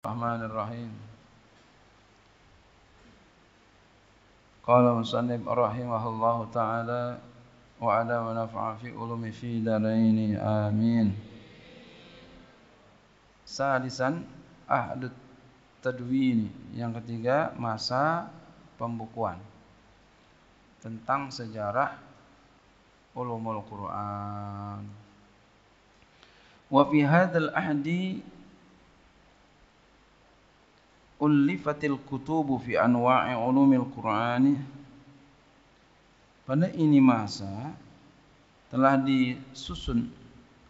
الرحمن الرحيم قال مصنف رحمه الله تعالى وعلى ونفع في علوم في دارين آمين salisan ahdut tadwini yang ketiga masa pembukuan tentang sejarah ulumul Quran wa fi hadzal ahdi ulifatil kutubu fi anwa'i ulumil Qur'ani pada ini masa telah disusun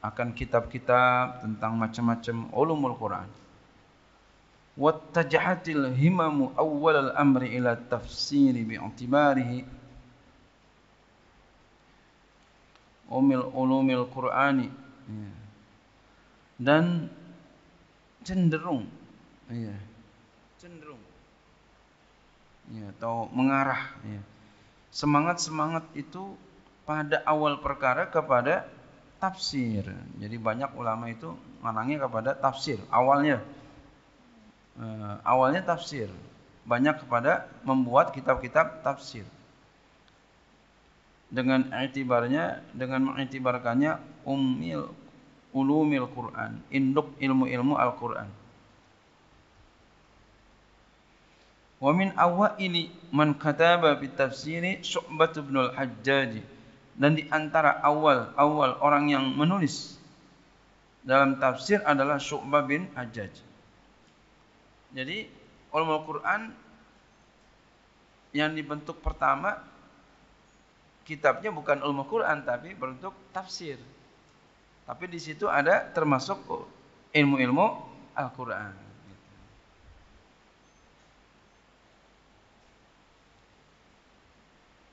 akan kitab-kitab tentang macam-macam ulumul Quran. Wattajahatil himamu awal al-amri ila tafsiri bi'tibarihi umil ulumil Qur'ani. Iya. Dan cenderung ya, cenderung ya, atau mengarah semangat iya. semangat-semangat itu pada awal perkara kepada tafsir jadi banyak ulama itu menangnya kepada tafsir awalnya eh, awalnya tafsir banyak kepada membuat kitab-kitab tafsir dengan itibarnya dengan mengitibarkannya umil ulumil Quran induk ilmu-ilmu Al-Quran Wa min ini man kataba bi tafsiri Syu'bah bin al-Hajjaj. Dan di antara awal-awal orang yang menulis dalam tafsir adalah Syu'bah bin Hajjaj. Jadi ulumul Quran yang dibentuk pertama kitabnya bukan ulumul Quran tapi berbentuk tafsir. Tapi di situ ada termasuk ilmu-ilmu Al-Quran.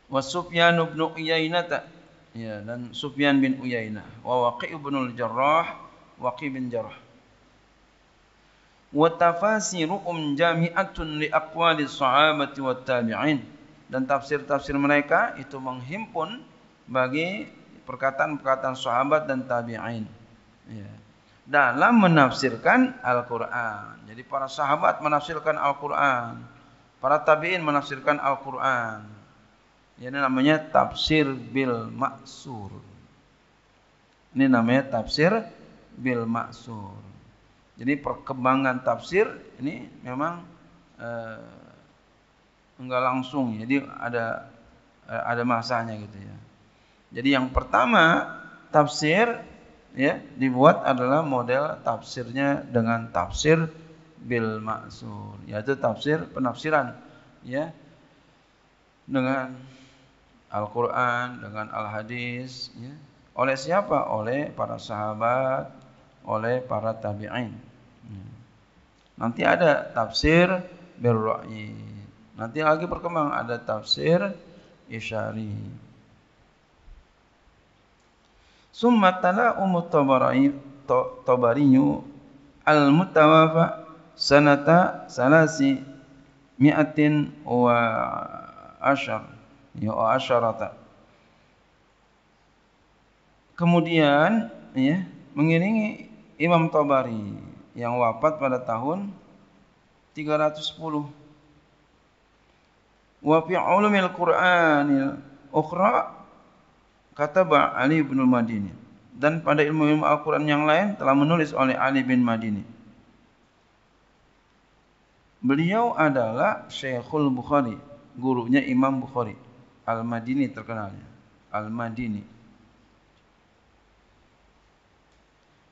wa Sufyan bin Uyainah ya dan Sufyan bin Uyainah wa Waqi' bin al-Jarrah Waqi bin Jarrah wa tafasiruhum jami'atun li aqwali sahabati wat tabi'in dan tafsir-tafsir mereka itu menghimpun bagi perkataan-perkataan sahabat dan tabi'in ya dalam menafsirkan Al-Qur'an. Jadi para sahabat menafsirkan Al-Qur'an, para tabi'in menafsirkan Al-Qur'an, ini namanya tafsir bil maksur. Ini namanya tafsir bil maksur. Jadi perkembangan tafsir ini memang eh, enggak langsung. Jadi ada eh, ada masanya gitu ya. Jadi yang pertama tafsir ya dibuat adalah model tafsirnya dengan tafsir bil maksur yaitu tafsir penafsiran ya dengan Al-Quran, dengan Al-Hadis. Ya. Oleh siapa? Oleh para sahabat, oleh para tabi'in. Ya. Nanti ada tafsir birra'i. Nanti lagi berkembang ada tafsir isyari. Summa tala umut tabari tabarinyu al mutawafa sanata salasi mi'atin wa asyar ya asyarata kemudian ya mengiringi Imam Tabari yang wafat pada tahun 310 wa fi ulumil Qur'anil ukhra kataba Ali bin Madini dan pada ilmu-ilmu Al-Qur'an yang lain telah menulis oleh Ali bin Madini Beliau adalah Syekhul Bukhari, gurunya Imam Bukhari. Al-Madini terkenalnya. Al-Madini.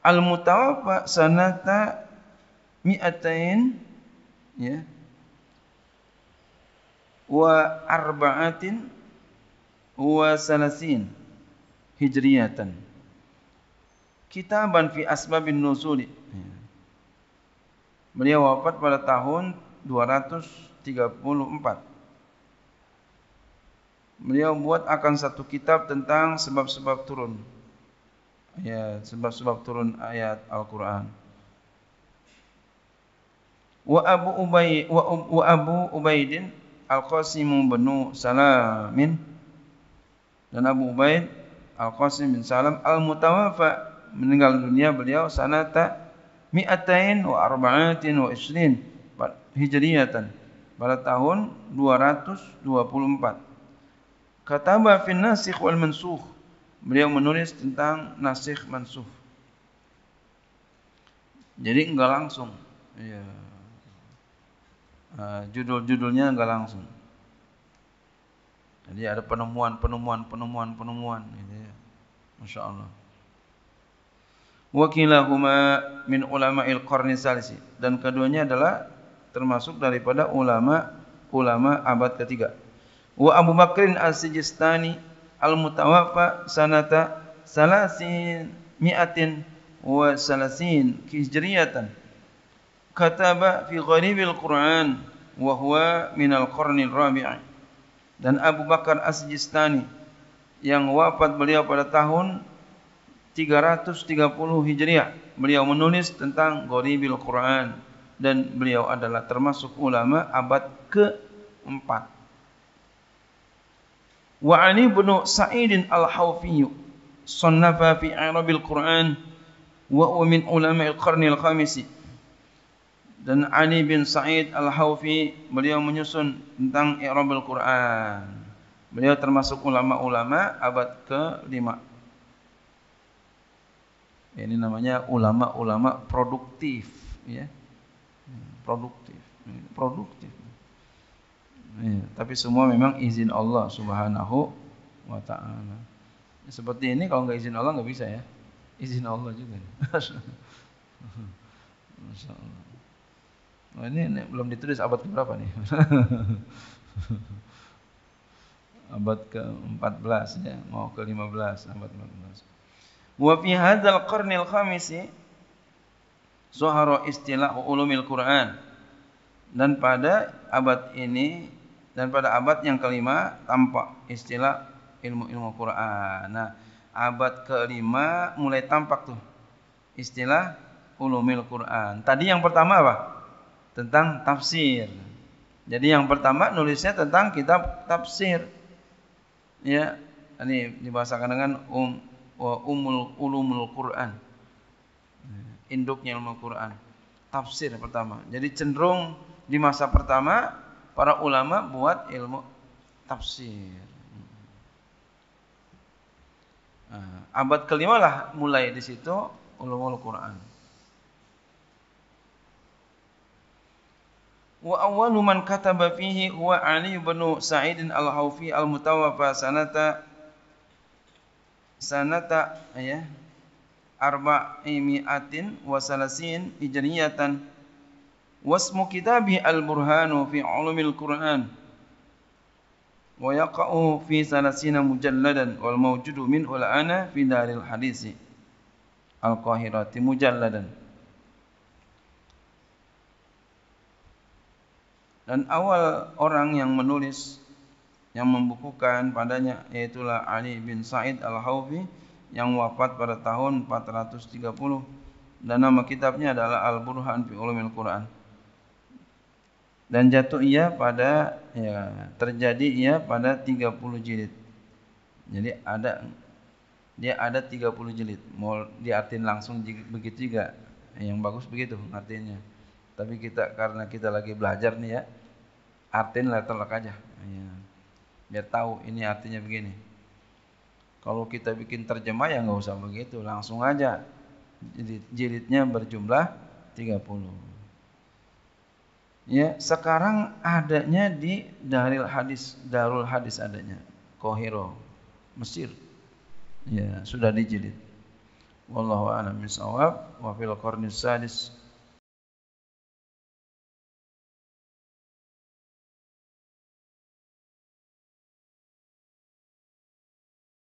Al-Mutawaffa sanata mi'atain ya wa arba'atin wa salasin hijriyatan kitaban fi asbabin nuzuli ya. beliau wafat pada tahun 234 beliau buat akan satu kitab tentang sebab-sebab turun ya sebab-sebab turun ayat Al-Qur'an wa Abu Ubay wa, um, wa Abu Ubaidin Al-Qasim bin Salamin dan Abu Ubaid Al-Qasim bin Salam Al-Mutawaffa meninggal dunia beliau sanata mi'atain wa arba'atin wa isrin hijriyatan pada tahun 224 Kataba fin nasikh wal mansukh. Beliau menulis tentang nasikh mansukh. Jadi enggak langsung. Uh, judul-judulnya enggak langsung. Jadi ada penemuan, penemuan, penemuan, penemuan gitu ya. Masya Allah. Wakilahuma min ulama il salisi. Dan keduanya adalah termasuk daripada ulama ulama abad ketiga wa Abu Bakrin As-Sijistani al-mutawaffa sanata salasin mi'atin wa salasin hijriyatan kataba fi gharibil Quran wa huwa minal al rabi'i dan Abu Bakar As-Sijistani yang wafat beliau pada tahun 330 Hijriah beliau menulis tentang Gharibil Quran dan beliau adalah termasuk ulama abad ke-4 wa Ali bin Sa'id al-Hawfi sannafa fi Arab quran wa huwa min ulama al-qarn al-khamis dan Ali bin Sa'id al-Hawfi beliau menyusun tentang Arab quran beliau termasuk ulama-ulama abad ke-5 ini namanya ulama-ulama produktif ya hmm, produktif hmm, produktif Iya. tapi semua memang izin Allah Subhanahu wa taala. Seperti ini kalau nggak izin Allah nggak bisa ya. Izin Allah juga. Masya Allah. Nah, ini, ini belum ditulis abad ke berapa nih? abad ke-14 ya, mau ke-15, abad 14. Wa fi hadzal qarnil khamisi soharo istilah ulumil Quran. Dan pada abad ini dan pada abad yang kelima tampak istilah ilmu-ilmu Quran. Nah, abad kelima mulai tampak tuh istilah ulumil Quran. Tadi yang pertama apa? Tentang tafsir. Jadi yang pertama nulisnya tentang kitab tafsir. Ya, ini dibahasakan dengan um wa umul ulumul Quran. Induknya ilmu Quran. Tafsir pertama. Jadi cenderung di masa pertama para ulama buat ilmu tafsir. Nah, abad kelima lah mulai di situ ulumul Quran. Wa awwalu man kataba fihi huwa Ali bin Sa'id al-Haufi al-mutawaffa sanata sanata ya arba'i mi'atin wa salasin hijriyatan wasmu kitabi fi ulumil Qur'an wa fi salasina mujalladan wal min ulana fi daril dan awal orang yang menulis yang membukukan padanya yaitulah Ali bin Said Al-Haufi yang wafat pada tahun 430 dan nama kitabnya adalah Al-Burhan fi Ulumil Quran dan jatuh ia pada ya terjadi ia pada 30 jilid. Jadi ada dia ada 30 jilid. Mau diartin langsung begitu juga yang bagus begitu artinya. Tapi kita karena kita lagi belajar nih ya, artin letterlock aja. Ya. Biar tahu ini artinya begini. Kalau kita bikin terjemah ya nggak usah begitu, langsung aja jilid, jilidnya berjumlah 30 ya sekarang adanya di Darul Hadis Darul Hadis adanya Kohiro Mesir ya sudah dijilid wallahu a'lam bishawab wa fil qarnis sadis